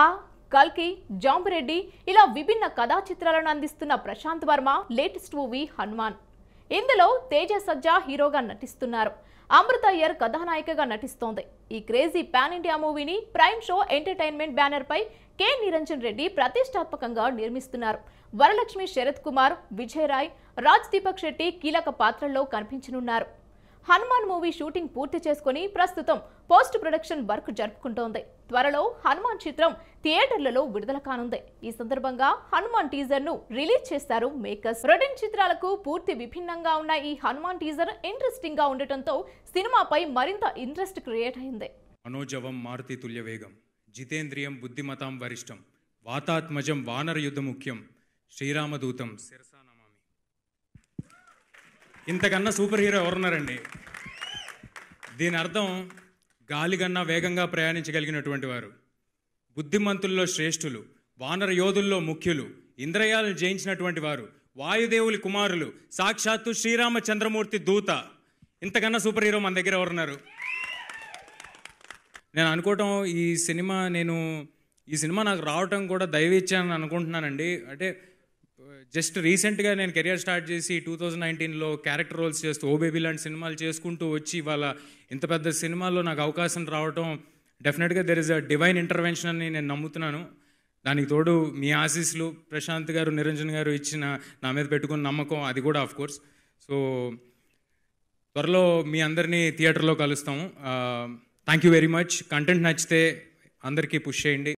ఆ కల్కి జాంబిరెడ్డి ఇలా విభిన్న కథా చిత్రాలను అందిస్తున్న ప్రశాంత్ వర్మ లేటెస్ట్ మూవీ హనుమాన్ ఇందులో తేజ సజ్జా హీరోగా నటిస్తున్నారు అమృత అయ్యర్ కథానాయికగా నటిస్తోంది ఈ క్రేజీ పాన్ ఇండియా మూవీని ప్రైమ్ షో ఎంటర్టైన్మెంట్ బ్యానర్పై కె నిరంజన్ రెడ్డి ప్రతిష్టాత్మకంగా నిర్మిస్తున్నారు వరలక్ష్మి శరత్ కుమార్ విజయ్ రాయ్ రాజ్ దీపక్ శెట్టి కీలక పాత్రల్లో కనిపించనున్నారు హనుమాన్ మూవీ షూటింగ్ పూర్తి చేసుకుని ప్రస్తుతం పోస్ట్ ప్రొడక్షన్ వర్క్ జరుపుకుంటోంది త్వరలో హనుమాన్ చిత్రం థియేటర్లలో విడుదల కానుంది ఈ సందర్భంగా హనుమాన్ టీజర్ ను రిలీజ్ చేశారు మేకర్స్ రెండు చిత్రాలకు పూర్తి విభిన్నంగా ఉన్న ఈ హనుమాన్ టీజర్ ఇంట్రెస్టింగ్ గా ఉండటంతో సినిమాపై మరింత ఇంట్రెస్ట్ క్రియేట్ అయింది మనోజవం మారుతి తుల్య వేగం జితేంద్రియం బుద్ధిమతాం వరిష్టం వాతాత్మజం వానర యుద్ధ ముఖ్యం శ్రీరామదూతం శిరసా ఇంతకన్నా సూపర్ హీరో ఎవరున్నారండి దీని అర్థం గాలి కన్నా వేగంగా ప్రయాణించగలిగినటువంటి వారు బుద్ధిమంతుల్లో శ్రేష్ఠులు వానర యోధుల్లో ముఖ్యులు ఇంద్రయాలను జయించినటువంటి వారు వాయుదేవులి కుమారులు సాక్షాత్తు శ్రీరామచంద్రమూర్తి దూత ఇంతకన్నా సూపర్ హీరో మన దగ్గర ఎవరున్నారు నేను అనుకోవటం ఈ సినిమా నేను ఈ సినిమా నాకు రావటం కూడా దయవిచ్చానని అనుకుంటున్నానండి అంటే జస్ట్ రీసెంట్గా నేను కెరియర్ స్టార్ట్ చేసి టూ థౌజండ్ నైన్టీన్లో క్యారెక్టర్ రోల్స్ చేస్తూ ఓ బేబీ లాంటి సినిమాలు చేసుకుంటూ వచ్చి వాళ్ళ ఇంత పెద్ద సినిమాల్లో నాకు అవకాశం రావటం డెఫినెట్గా there is a divine intervention అని నేను నమ్ముతున్నాను దానికి తోడు మీ ఆశీస్లు ప్రశాంత్ గారు నిరంజన్ గారు ఇచ్చిన నా మీద పెట్టుకున్న నమ్మకం అది కూడా ఆఫ్ కోర్స్ సో త్వరలో మీ అందరినీ థియేటర్లో కలుస్తాము thank you very much content నచ్చితే అందరికీ పుష్ చేయండి